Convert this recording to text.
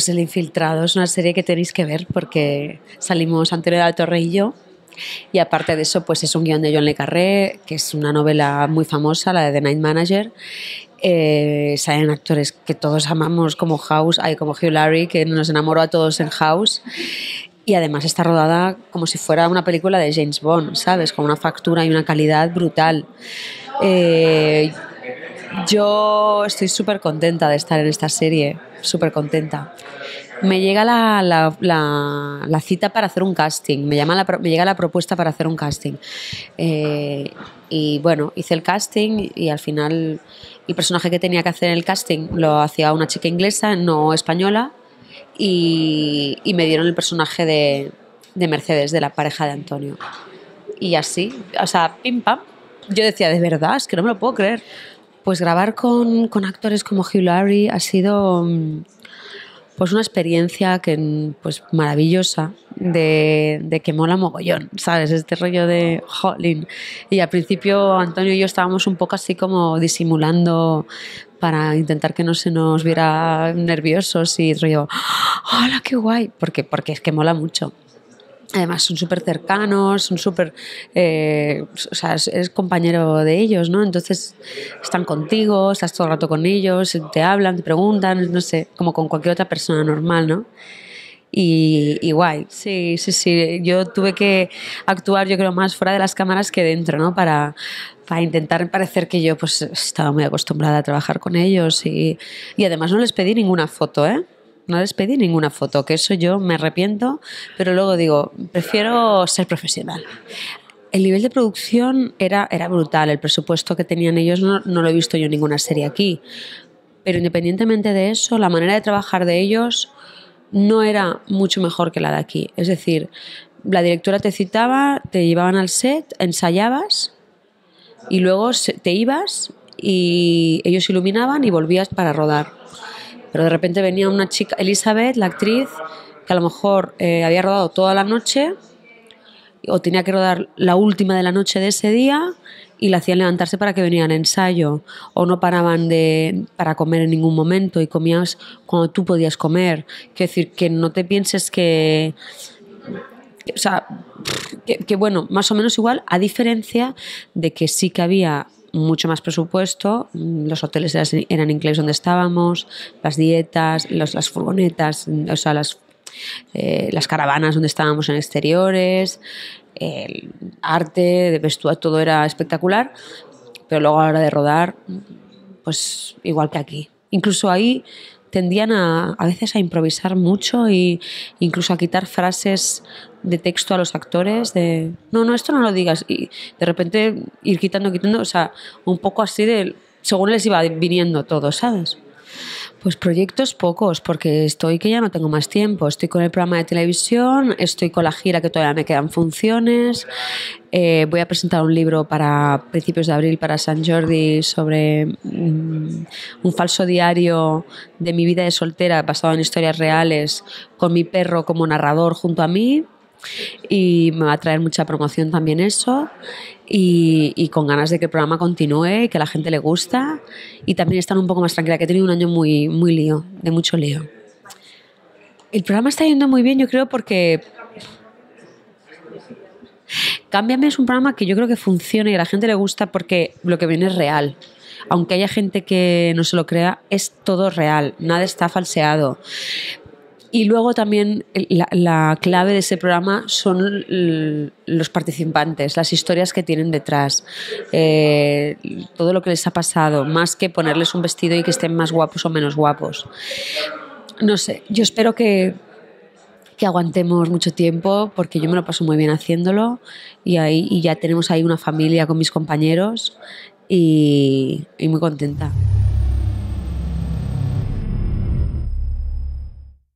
Pues, El Infiltrado es una serie que tenéis que ver porque salimos anterior a la Torre y yo. Y aparte de eso, pues es un guión de John Le Carré, que es una novela muy famosa, la de The Night Manager. Eh, salen actores que todos amamos como House, hay como Hugh Larry que nos enamoró a todos en House. Y además está rodada como si fuera una película de James Bond, ¿sabes? Con una factura y una calidad brutal. Eh, yo estoy súper contenta de estar en esta serie, súper contenta. Me llega la, cita para hacer un casting, me, llega la propuesta para hacer un casting. Eh, y bueno, hice el casting y al final el personaje que tenía que hacer en el casting lo hacía una chica inglesa, no española, y, me dieron el personaje de, de Mercedes, de la pareja de Antonio. Y así, o sea, pim pam, yo decía, de verdad, es que no me lo puedo creer. Pues grabar con, actores como Hugh Laurie ha sido mm, pues una experiencia que mm, pues maravillosa de, que mola mogollón, ¿sabes? Este rollo de Holling Y al principio Antonio y yo estábamos un poco así como disimulando para intentar que no se nos viera nerviosos y rollo, ¡Ah, ¡hola, qué guay! Porque, porque es que mola mucho. Además son súper cercanos, son súper... Eh, o sea, eres compañero de ellos, ¿no? Entonces están contigo, estás todo el rato con ellos, te hablan, te preguntan, no sé, como con cualquier otra persona normal, ¿no? Y, y, guay. Sí, sí, sí. Yo tuve que actuar, yo creo, más fuera de las cámaras que dentro, ¿no? Para, intentar parecer que yo pues estaba muy acostumbrada a trabajar con ellos y, y además no les pedí ninguna foto, ¿eh? no les pedí ninguna foto, que eso yo me arrepiento, pero luego digo, prefiero ser profesional. El nivel de producción era, era brutal, el presupuesto que tenían ellos no, no lo he visto yo en ninguna serie aquí, pero independientemente de eso, la manera de trabajar de ellos no era mucho mejor que la de aquí. Es decir, la directora te citaba, te llevaban al set, ensayabas y luego te ibas y ellos iluminaban y volvías para rodar. Pero de repente venía una chica, Elizabeth, la actriz, que a lo mejor eh, había rodado toda la noche o tenía que rodar la última de la noche de ese día y la hacían levantarse para que venían a ensayo o no paraban de, para comer en ningún momento y comías cuando tú podías comer. Quiero decir, que no te pienses que... o sea, que bueno, más o menos igual, a diferencia de que sí que había mucho más presupuesto, los hoteles eran inglés donde estábamos, las dietas, los, las furgonetas, o sea, las, eh, las caravanas donde estábamos en exteriores, el arte, de vestuario, todo era espectacular, pero luego a la hora de rodar, pues igual que aquí. Incluso ahí tendían a, a veces a improvisar mucho e incluso a quitar frases de texto a los actores, de no, no, esto no lo digas, y de repente ir quitando, quitando, o sea, un poco así de según les iba viniendo todo, ¿sabes? Pues proyectos pocos, porque estoy que ya no tengo más tiempo. Estoy con el programa de televisión, estoy con la gira que todavía me quedan funciones. Eh, voy a presentar un libro para principios de abril para San Jordi sobre mm, un falso diario de mi vida de soltera basado en historias reales con mi perro como narrador junto a mí y me va a traer mucha promoción también eso y, con ganas de que el programa continúe y que a la gente le gusta y también estar un poco más tranquila, que he tenido un año muy, muy lío, de mucho lío. El programa está yendo muy bien, yo creo, porque Cámbiame es un programa que yo creo que funciona y a la gente le gusta porque lo que viene es real. Aunque haya gente que no se lo crea, es todo real, nada está falseado. Y luego también la, clave de ese programa son los participantes, las historias que tienen detrás, eh, todo lo que les ha pasado, más que ponerles un vestido y que estén más guapos o menos guapos. No sé, yo espero que, aguantemos mucho tiempo porque yo me lo paso muy bien haciéndolo y, ahí, ya tenemos ahí una familia con mis compañeros y muy contenta.